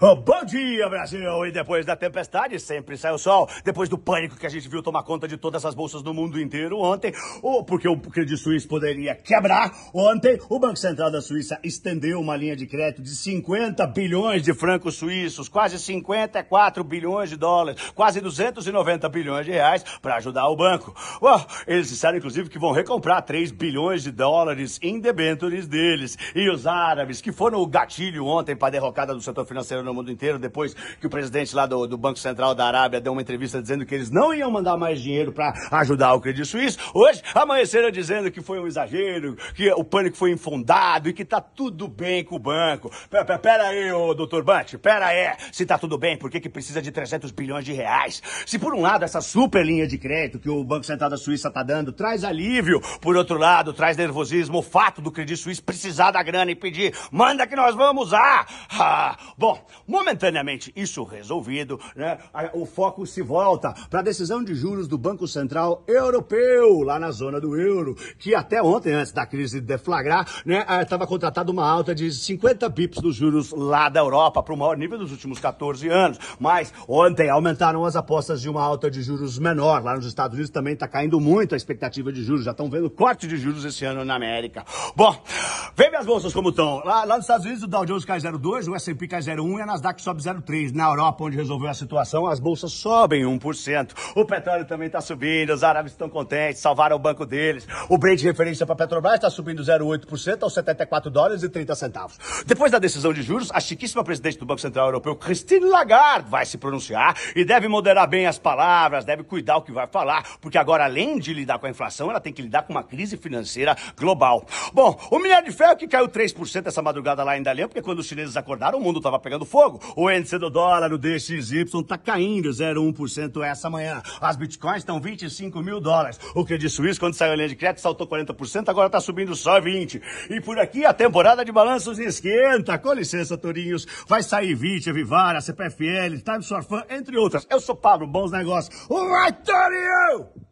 Oh, bom dia, Brasil! E depois da tempestade, sempre sai o sol. Depois do pânico que a gente viu tomar conta de todas as bolsas no mundo inteiro ontem, ou porque o Credit Suisse poderia quebrar, ontem o Banco Central da Suíça estendeu uma linha de crédito de 50 bilhões de francos suíços, quase 54 bilhões de dólares, quase 290 bilhões de reais para ajudar o banco. Oh, eles disseram, inclusive, que vão recomprar 3 bilhões de dólares em debêntures deles. E os árabes, que foram o gatilho ontem para a derrocada do setor financeiro financeira no mundo inteiro, depois que o presidente lá do, do Banco Central da Arábia deu uma entrevista dizendo que eles não iam mandar mais dinheiro para ajudar o Credit Suisse. Hoje amanheceram dizendo que foi um exagero, que o pânico foi infundado e que tá tudo bem com o banco. Pera, pera aí, ô, doutor Bante, pera aí. Se tá tudo bem, por que, que precisa de 300 bilhões de reais? Se por um lado essa super linha de crédito que o Banco Central da Suíça tá dando traz alívio, por outro lado traz nervosismo o fato do Credit Suisse precisar da grana e pedir, manda que nós vamos usar. Ah, bom, momentaneamente isso resolvido, né, o foco se volta para a decisão de juros do Banco Central Europeu, lá na zona do euro, que até ontem, antes da crise deflagrar, estava né, eh, contratada uma alta de 50 bips dos juros lá da Europa para o maior nível dos últimos 14 anos. Mas ontem aumentaram as apostas de uma alta de juros menor. Lá nos Estados Unidos também está caindo muito a expectativa de juros. Já estão vendo corte de juros esse ano na América. Bom, vê minhas bolsas como estão. Lá, lá nos Estados Unidos o Dow Jones cai 0,2, o S&P cai 0,1. 0,1 e a Nasdaq sobe 0,3. Na Europa, onde resolveu a situação, as bolsas sobem 1%. O petróleo também está subindo, os árabes estão contentes, salvaram o banco deles. O Brent de referência para a Petrobras está subindo 0,8% aos 74 dólares e 30 centavos. Depois da decisão de juros, a chiquíssima presidente do Banco Central Europeu, Christine Lagarde, vai se pronunciar e deve moderar bem as palavras, deve cuidar o que vai falar, porque agora, além de lidar com a inflação, ela tem que lidar com uma crise financeira global. Bom, o milhão de ferro que caiu 3% essa madrugada lá em Dalian, porque quando os chineses acordaram, o mundo estava pegando pegando fogo. O índice do dólar, o DXY, tá caindo 0,1% essa manhã. As bitcoins estão 25 mil dólares. O disse isso quando saiu a linha de crédito, saltou 40%, agora tá subindo só 20%. E por aqui a temporada de balanços esquenta. Com licença, Torinhos. Vai sair Vite, Vivara, CPFL, Time Surfan, entre outras. Eu sou Pablo, bons negócios. Vai, Torinho!